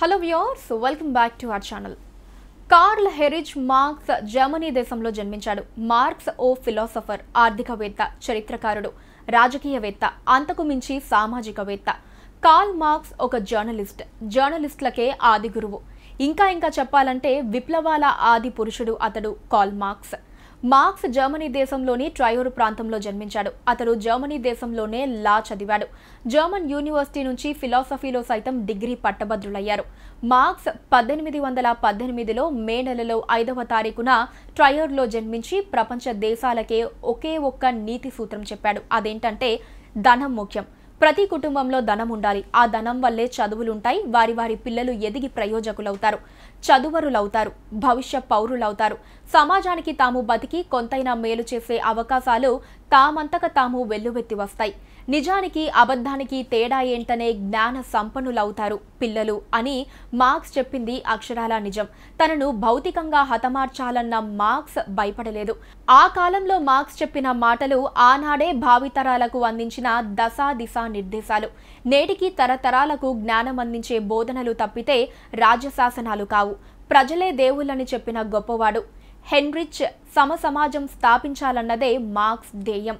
hello viewers welcome back to our channel Karl హెరిజ్ Marx Germany దేశంలో జన్మించాడు marks ఓ philosopher ఆర్థికవేత్త చరిత్రకారుడు రాజకీయవేత్త అంతకు మించి సామాజికవేత్త కార్ల్ మార్క్స్ ఒక జర్నలిస్ట్ జర్నలిస్టులకే ఆది గురువు ఇంకా ఇంకా చెప్పాలంటే విప్లవాల ఆది పురుషుడు అతడు కాల్ మార్క్స్ మార్క్స్ జర్మనీ దేశంలోని ట్రయోర్ ప్రాంతంలో జన్మించాడు అతడు జర్మనీ దేశంలోనే లా చదివాడు జర్మన్ యూనివర్సిటీ నుంచి ఫిలాసఫీలో సైతం డిగ్రీ పట్టభద్రులయ్యారు మార్క్స్ పద్దెనిమిది వందల పద్దెనిమిదిలో మే నెలలో ఐదవ తారీఖున ట్రయోర్లో జన్మించి ప్రపంచ దేశాలకే ఒకే ఒక్క నీతి సూత్రం చెప్పాడు అదేంటంటే ధనం ముఖ్యం ప్రతి కుటుంబంలో ధనం ఉండాలి ఆ ధనం వల్లే చదువులుంటాయి వారి వారి పిల్లలు ఎదిగి ప్రయోజకులవుతారు చదువరులవుతారు భవిష్య పౌరులవుతారు సమాజానికి తాము బతికి కొంతైనా మేలు చేసే అవకాశాలు తామంతక తాము వెల్లువెత్తి వస్తాయి నిజానికి అబద్ధానికి తేడా ఏంటనే జ్ఞాన సంపన్నులవుతారు పిల్లలు అని మార్క్స్ చెప్పింది అక్షరాల నిజం తనను భౌతికంగా హతమార్చాలన్న మార్క్స్ భయపడలేదు ఆ కాలంలో మార్క్స్ చెప్పిన మాటలు ఆనాడే భావితరాలకు అందించిన దశా దిశా నిర్దేశాలు నేటికి తరతరాలకు జ్ఞానం అందించే బోధనలు తప్పితే రాజ్యశాసనాలు కావు ప్రజలే దేవుళ్ళని చెప్పిన గొప్పవాడు హెన్రిచ్ సమసమాజం స్థాపించాలన్నదే మార్క్స్ ధ్యేయం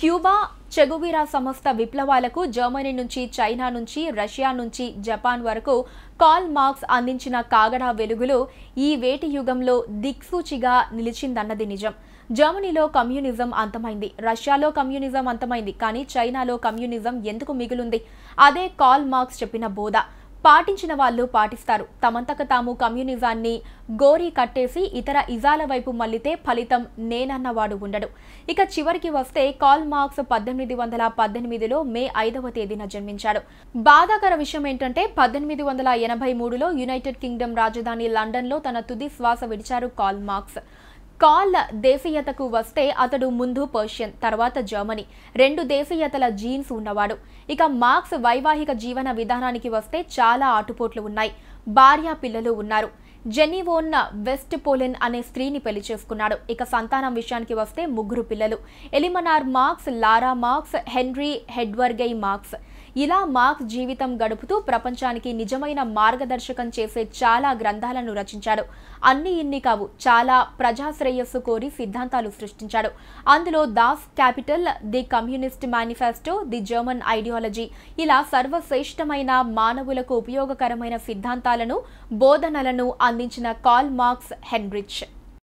క్యూబా చెగువీరా సంస్థ విప్లవాలకు జర్మనీ నుంచి చైనా నుంచి రష్యా నుంచి జపాన్ వరకు కాల్ మార్క్స్ అందించిన కాగడా వెలుగులు ఈ వేటి యుగంలో దిక్సూచిగా నిలిచిందన్నది నిజం జర్మనీలో కమ్యూనిజం అంతమైంది రష్యాలో కమ్యూనిజం అంతమైంది కానీ చైనాలో కమ్యూనిజం ఎందుకు మిగులుంది అదే కాల్ మార్క్స్ చెప్పిన బోధ పాటించిన వాళ్ళు పాటిస్తారు తమంతక తాము కమ్యూనిజాన్ని గోరీ కట్టేసి ఇతర ఇజాల వైపు మళ్లితే ఫలితం నేనన్నవాడు ఉండడు ఇక చివరికి వస్తే కాల్ మార్క్స్ పద్దెనిమిది వందల పద్దెనిమిదిలో మే ఐదవ తేదీన జన్మించాడు బాధాకర విషయం ఏంటంటే పద్దెనిమిది వందల ఎనభై మూడులో యునైటెడ్ కింగ్డమ్ రాజధాని లండన్లో తన తుది శ్వాస విడిచారు కాల్ మార్క్స్ కాల్ దేశీయతకు వస్తే అతడు ముందు పర్షియన్ తర్వాత జర్మనీ రెండు దేశీయతల జీన్స్ ఉన్నవాడు ఇక మార్క్స్ వైవాహిక జీవన విధానానికి వస్తే చాలా ఆటుపోట్లు ఉన్నాయి భార్య పిల్లలు ఉన్నారు జెనీవోన్న వెస్ట్ పోలిన్ అనే స్త్రీని పెళ్లి చేసుకున్నాడు ఇక సంతానం విషయానికి వస్తే ముగ్గురు పిల్లలు Eleanor Marx Laura Marx Henry హెడ్వర్గై మార్క్స్ ఇలా మార్క్స్ జీవితం గడుపుతూ ప్రపంచానికి నిజమైన మార్గదర్శకం చేసే చాలా గ్రంథాలను రచించాడు అన్ని ఇన్ని కావు చాలా ప్రజాశ్రేయస్సు కోరి సిద్ధాంతాలు సృష్టించాడు అందులో Das Capital the Communist Manifesto the German Ideology ఇలా సర్వశ్రేష్టమైన మానవులకు ఉపయోగకరమైన సిద్ధాంతాలను బోధనలను అందించిన కాల్ మార్క్స్ హెన్రిచ్